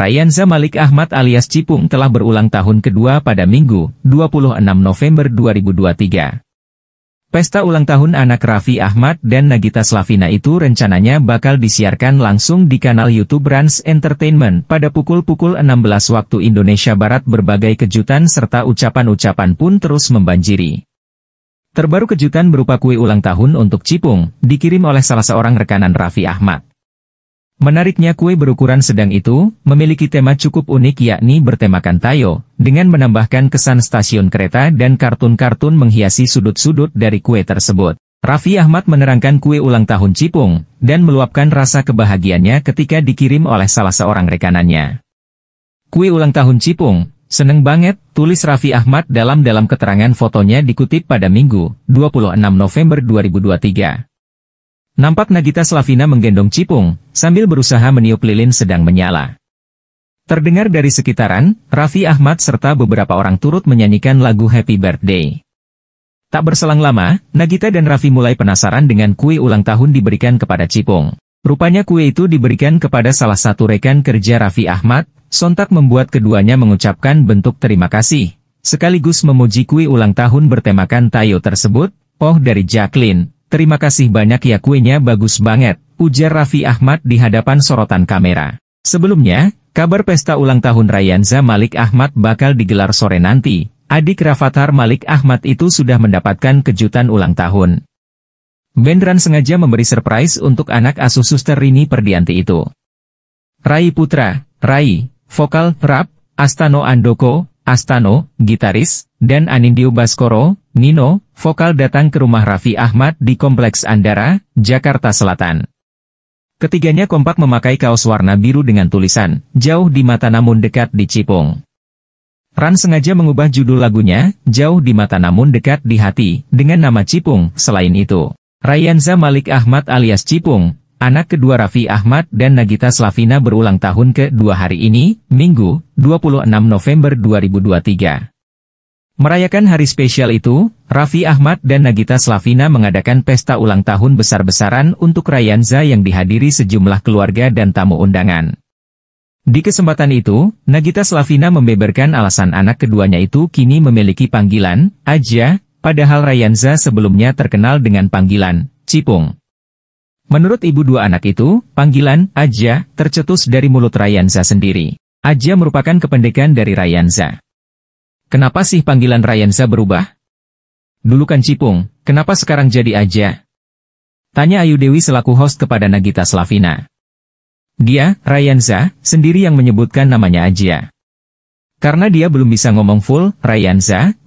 Ryan Zamalik Ahmad alias Cipung telah berulang tahun kedua pada Minggu, 26 November 2023. Pesta ulang tahun anak Raffi Ahmad dan Nagita Slavina itu rencananya bakal disiarkan langsung di kanal YouTube Rans Entertainment pada pukul-pukul 16 waktu Indonesia Barat berbagai kejutan serta ucapan-ucapan pun terus membanjiri. Terbaru kejutan berupa kue ulang tahun untuk Cipung, dikirim oleh salah seorang rekanan Raffi Ahmad. Menariknya kue berukuran sedang itu, memiliki tema cukup unik yakni bertemakan tayo, dengan menambahkan kesan stasiun kereta dan kartun-kartun menghiasi sudut-sudut dari kue tersebut. Raffi Ahmad menerangkan kue ulang tahun Cipung, dan meluapkan rasa kebahagiaannya ketika dikirim oleh salah seorang rekanannya. Kue ulang tahun Cipung, seneng banget, tulis Raffi Ahmad dalam dalam keterangan fotonya dikutip pada Minggu, 26 November 2023. Nampak Nagita Slavina menggendong cipung, sambil berusaha meniup lilin sedang menyala. Terdengar dari sekitaran, Raffi Ahmad serta beberapa orang turut menyanyikan lagu Happy Birthday. Tak berselang lama, Nagita dan Raffi mulai penasaran dengan kue ulang tahun diberikan kepada Cipung. Rupanya kue itu diberikan kepada salah satu rekan kerja Raffi Ahmad, sontak membuat keduanya mengucapkan bentuk terima kasih, sekaligus memuji kue ulang tahun bertemakan Tayo tersebut, Oh dari Jacqueline, Terima kasih banyak ya kuenya bagus banget, ujar Raffi Ahmad di hadapan sorotan kamera. Sebelumnya, kabar pesta ulang tahun Rayanza Malik Ahmad bakal digelar sore nanti. Adik Rafathar Malik Ahmad itu sudah mendapatkan kejutan ulang tahun. Bendran sengaja memberi surprise untuk anak asuh suster Rini Perdianti itu. Rai Putra, Rai, vokal, rap, Astano Andoko, Astano, gitaris, dan Anindyo Baskoro, Nino, vokal datang ke rumah Raffi Ahmad di Kompleks Andara, Jakarta Selatan. Ketiganya kompak memakai kaos warna biru dengan tulisan, Jauh di Mata Namun Dekat di Cipung. Ran sengaja mengubah judul lagunya, Jauh di Mata Namun Dekat di Hati, dengan nama Cipung, selain itu. Rayanza Malik Ahmad alias Cipung, anak kedua Raffi Ahmad dan Nagita Slavina berulang tahun ke-2 hari ini, Minggu, 26 November 2023. Merayakan hari spesial itu, Raffi Ahmad dan Nagita Slavina mengadakan pesta ulang tahun besar-besaran untuk Rayanza yang dihadiri sejumlah keluarga dan tamu undangan. Di kesempatan itu, Nagita Slavina membeberkan alasan anak keduanya itu kini memiliki panggilan, Aja, padahal Rayanza sebelumnya terkenal dengan panggilan, Cipung. Menurut ibu dua anak itu, panggilan, Aja, tercetus dari mulut Rayanza sendiri. Aja merupakan kependekan dari Rayanza. Kenapa sih panggilan Ryanza berubah? Dulu kan Cipung, kenapa sekarang jadi aja? Tanya Ayu Dewi selaku host kepada Nagita Slavina. Dia, Ryanza, sendiri yang menyebutkan namanya aja. Karena dia belum bisa ngomong full, Ryanza,